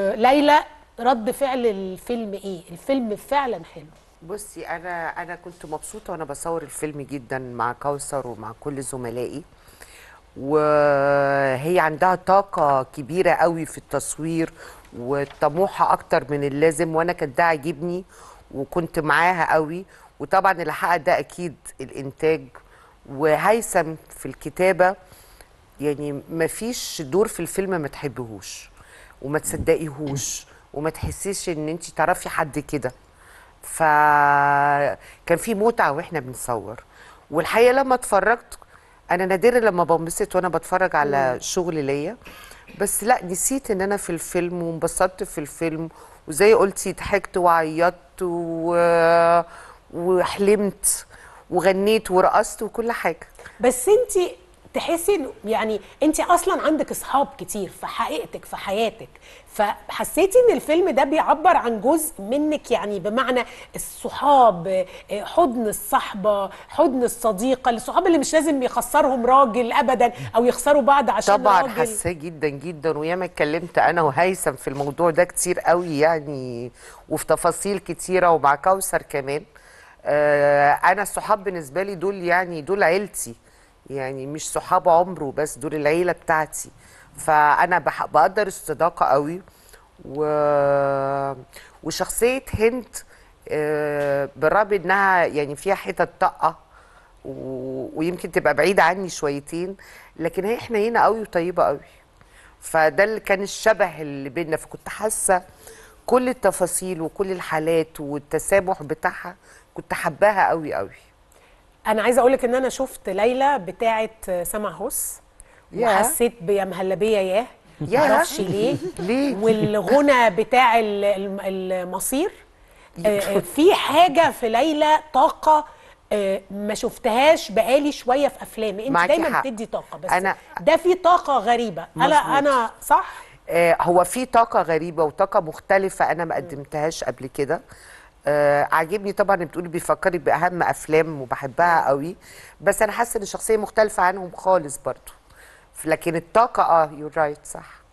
ليلى رد فعل الفيلم ايه الفيلم فعلا حلو بصي انا انا كنت مبسوطه وانا بصور الفيلم جدا مع كوثر ومع كل زملائي وهي عندها طاقه كبيره قوي في التصوير وطموحه اكتر من اللازم وانا كان ده عاجبني وكنت معاها قوي وطبعا اللي حقق ده اكيد الانتاج وهيثم في الكتابه يعني مفيش دور في الفيلم ما تحبهوش وما تصدقيهوش وما تحسيش ان انت تعرفي حد كده فكان في متعه واحنا بنصور والحقيقه لما اتفرجت انا نادرا لما بنبسط وانا بتفرج على شغل ليا بس لا نسيت ان انا في الفيلم وانبسطت في الفيلم وزي قلتي ضحكت وعيطت و... وحلمت وغنيت ورقصت وكل حاجه بس انت تحسي يعني انت اصلا عندك اصحاب كتير في حقيقتك في حياتك فحسيتي ان الفيلم ده بيعبر عن جزء منك يعني بمعنى الصحاب حضن الصحبه حضن الصديقه الصحاب اللي مش لازم يخسرهم راجل ابدا او يخسروا بعض عشان طبعا طبعا حاساه جدا جدا وياما اتكلمت انا وهيثم في الموضوع ده كتير قوي يعني وفي تفاصيل كتيره ومع كوثر كمان آه، انا الصحاب بالنسبه لي دول يعني دول عيلتي يعني مش صحاب عمره بس دول العيله بتاعتي فانا بقدر الصداقه قوي و... وشخصيه هند آه، بالرغم انها يعني فيها حتت طاقه و... ويمكن تبقى بعيده عني شويتين لكن هي حنينه قوي وطيبه قوي فده اللي كان الشبه اللي بينا فكنت حاسه كل التفاصيل وكل الحالات والتسامح بتاعها كنت حباها قوي قوي انا عايزه اقول لك ان انا شفت ليلى بتاعه سما هوس وحسيت بيا مهلبيه ياه يا معرفش ليه ليه والغنى بتاع المصير آه، آه، في حاجه في ليلى طاقه آه، ما شفتهاش بقالي شويه في افلامي انت دايما حق. بتدي طاقه بس أنا ده في طاقه غريبه انا انا صح هو في طاقه غريبه وطاقه مختلفه انا ما قدمتهاش قبل كده آه عاجبني طبعا بتقولي بيفكرك باهم افلام وبحبها قوي بس انا حاسه ان الشخصيه مختلفه عنهم خالص برضو لكن الطاقه اه يور رايت صح